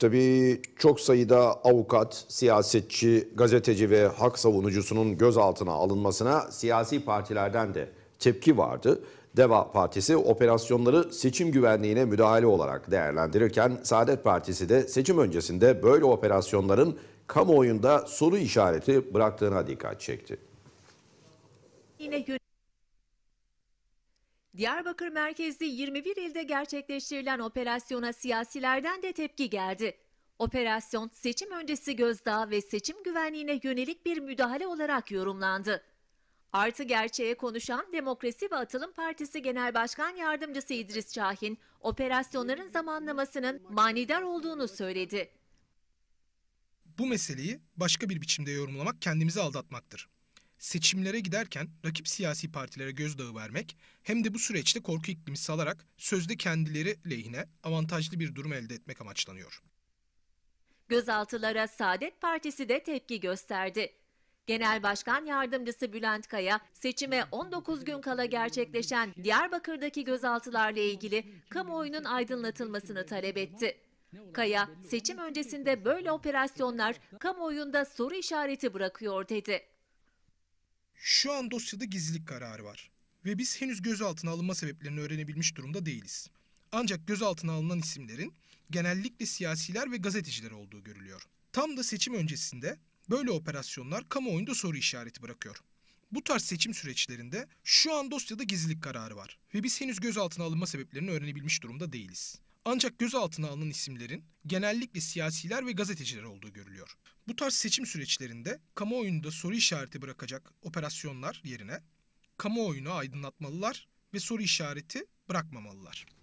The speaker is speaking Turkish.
Tabii çok sayıda avukat, siyasetçi, gazeteci ve hak savunucusunun gözaltına alınmasına siyasi partilerden de tepki vardı. Deva Partisi operasyonları seçim güvenliğine müdahale olarak değerlendirirken Saadet Partisi de seçim öncesinde böyle operasyonların kamuoyunda soru işareti bıraktığına dikkat çekti. Yine Diyarbakır merkezli 21 ilde gerçekleştirilen operasyona siyasilerden de tepki geldi. Operasyon seçim öncesi gözdağı ve seçim güvenliğine yönelik bir müdahale olarak yorumlandı. Artı gerçeğe konuşan Demokrasi ve Atılım Partisi Genel Başkan Yardımcısı İdris Şahin, operasyonların zamanlamasının manidar olduğunu söyledi. Bu meseleyi başka bir biçimde yorumlamak kendimizi aldatmaktır seçimlere giderken rakip siyasi partilere gözdağı vermek hem de bu süreçte korku iklimi salarak sözde kendileri lehine avantajlı bir durum elde etmek amaçlanıyor. Gözaltılara Saadet Partisi de tepki gösterdi. Genel Başkan Yardımcısı Bülent Kaya, seçime 19 gün kala gerçekleşen Diyarbakır'daki gözaltılarla ilgili kamuoyunun aydınlatılmasını talep etti. Kaya, seçim öncesinde böyle operasyonlar kamuoyunda soru işareti bırakıyor dedi. Şu an dosyada gizlilik kararı var ve biz henüz gözaltına alınma sebeplerini öğrenebilmiş durumda değiliz. Ancak gözaltına alınan isimlerin genellikle siyasiler ve gazeteciler olduğu görülüyor. Tam da seçim öncesinde böyle operasyonlar kamuoyunda soru işareti bırakıyor. Bu tarz seçim süreçlerinde şu an dosyada gizlilik kararı var ve biz henüz gözaltına alınma sebeplerini öğrenebilmiş durumda değiliz. Ancak gözaltına alınan isimlerin genellikle siyasiler ve gazeteciler olduğu görülüyor tarz seçim süreçlerinde kamuoyunda soru işareti bırakacak operasyonlar yerine kamuoyunu aydınlatmalılar ve soru işareti bırakmamalılar.